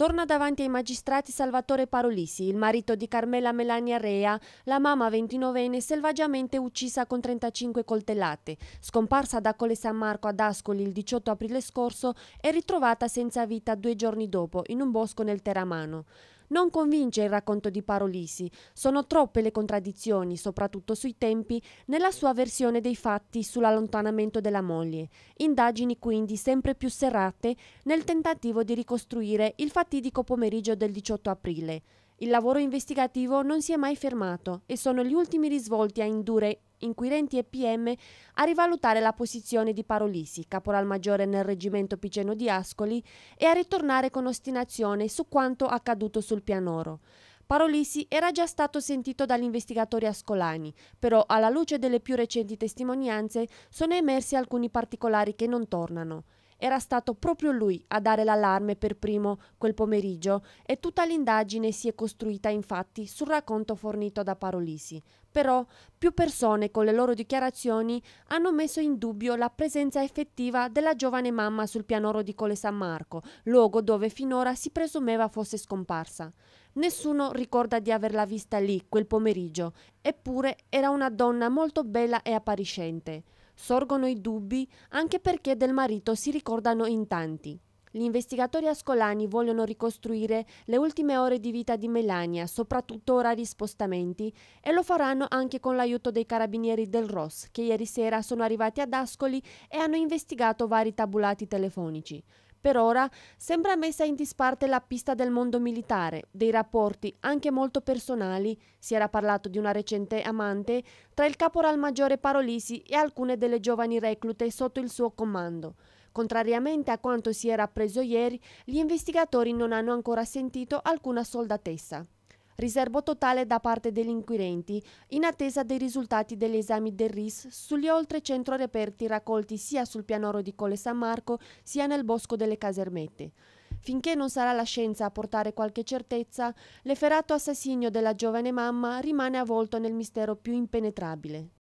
Torna davanti ai magistrati Salvatore Parolisi, il marito di Carmela Melania Rea, la mamma 29enne selvaggiamente uccisa con 35 coltellate, scomparsa da Colle San Marco ad Ascoli il 18 aprile scorso e ritrovata senza vita due giorni dopo in un bosco nel Teramano. Non convince il racconto di Parolisi, sono troppe le contraddizioni, soprattutto sui tempi, nella sua versione dei fatti sull'allontanamento della moglie. Indagini quindi sempre più serrate nel tentativo di ricostruire il fatidico pomeriggio del 18 aprile. Il lavoro investigativo non si è mai fermato e sono gli ultimi risvolti a indurre inquirenti e PM a rivalutare la posizione di Parolisi, caporal maggiore nel reggimento Piceno di Ascoli, e a ritornare con ostinazione su quanto accaduto sul pianoro. Parolisi era già stato sentito dagli investigatori ascolani, però alla luce delle più recenti testimonianze sono emersi alcuni particolari che non tornano. Era stato proprio lui a dare l'allarme per primo quel pomeriggio e tutta l'indagine si è costruita infatti sul racconto fornito da Parolisi. Però più persone con le loro dichiarazioni hanno messo in dubbio la presenza effettiva della giovane mamma sul pianoro di Cole San Marco, luogo dove finora si presumeva fosse scomparsa. Nessuno ricorda di averla vista lì quel pomeriggio, eppure era una donna molto bella e appariscente. Sorgono i dubbi anche perché del marito si ricordano in tanti. Gli investigatori ascolani vogliono ricostruire le ultime ore di vita di Melania, soprattutto orari spostamenti, e lo faranno anche con l'aiuto dei carabinieri del ROS, che ieri sera sono arrivati ad Ascoli e hanno investigato vari tabulati telefonici. Per ora sembra messa in disparte la pista del mondo militare, dei rapporti anche molto personali, si era parlato di una recente amante, tra il caporal maggiore Parolisi e alcune delle giovani reclute sotto il suo comando. Contrariamente a quanto si era appreso ieri, gli investigatori non hanno ancora sentito alcuna soldatessa riservo totale da parte degli inquirenti, in attesa dei risultati degli esami del RIS sugli oltre 100 reperti raccolti sia sul pianoro di Colle San Marco sia nel bosco delle casermette. Finché non sarà la scienza a portare qualche certezza, l'efferato assassinio della giovane mamma rimane avvolto nel mistero più impenetrabile.